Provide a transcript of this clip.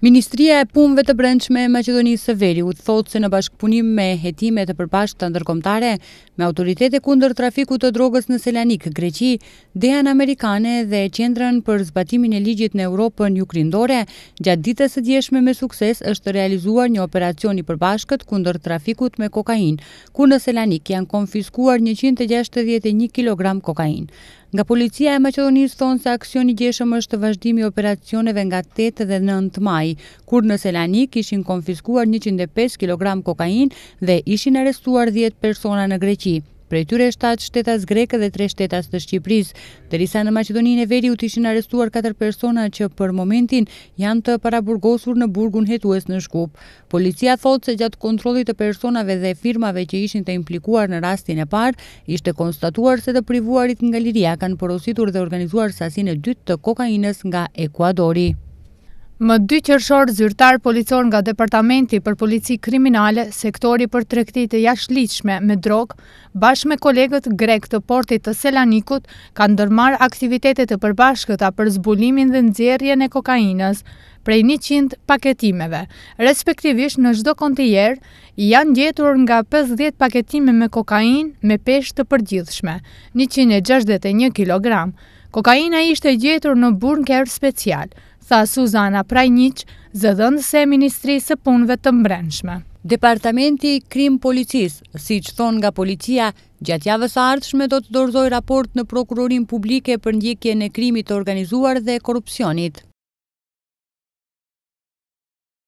Ministria e punëve të brendshme e Maqedonisë së Veriut thotë se në bashkëpunim me hetime të përbashkëta ndërkombëtare me autoritete kundër trafikut të drogës në Selanik, Greqi, dejan amerikane dhe qendrën për zbatimin e ligjit në Europën krindore gjatë ditës së djeshme me sukses është realizuar një operacion i përbashkët kundër trafikut me kokainë, ku në Selanik janë konfiskuar 161 kg kokainë. Nga policia e Macedonisë thonë se aksioni gjeshëm është vazhdimi operacioneve nga 8 dhe 9 maj, kur në Selanik ishin konfiskuar 105 kg kokain dhe ishin arestuar 10 persona në Greqi prej tyre 7 shtetas greke dhe 3 shtetas të Shqipëris. Dërisa në Macedoninë e veri u arrestuar arestuar 4 persona që për momentin janë të paraburgosur në burgun hetues në Shkup. Policia thotë se gjatë kontrolit të personave dhe firmave që ishin të implikuar në rastin e parë, ishte konstatuar se të privuarit nga liria kanë porositur dhe organizuar sasin e dytë të kokainës nga Ekuadori. Më dy qërëshor zyrtar policor nga Departamenti për Polici Kriminale, sektori për trektit e jash liqme me drogë, bashkë me kolegët grek të portit të Selanikut, ka ndërmar aktivitetet të përbashkëta për zbulimin dhe nëzjerjen e kokainës prej 100 paketimeve. Respektivisht në shdo kontijer, janë gjetur nga 50 paketime me kokain me pesh të përgjithshme, 161 kg. Kokaina ishte gjetur në burnë kërë specialë, tha Suzana Prajniq, zëdhëndë e Ministri së punëve të mbrenshme. Departamenti Krim Policis, si që thonë nga policia, gjatë javës ardhshme do të dorzoj raport në prokurorin publike për ndjekje në krimit organizuar dhe korupcionit.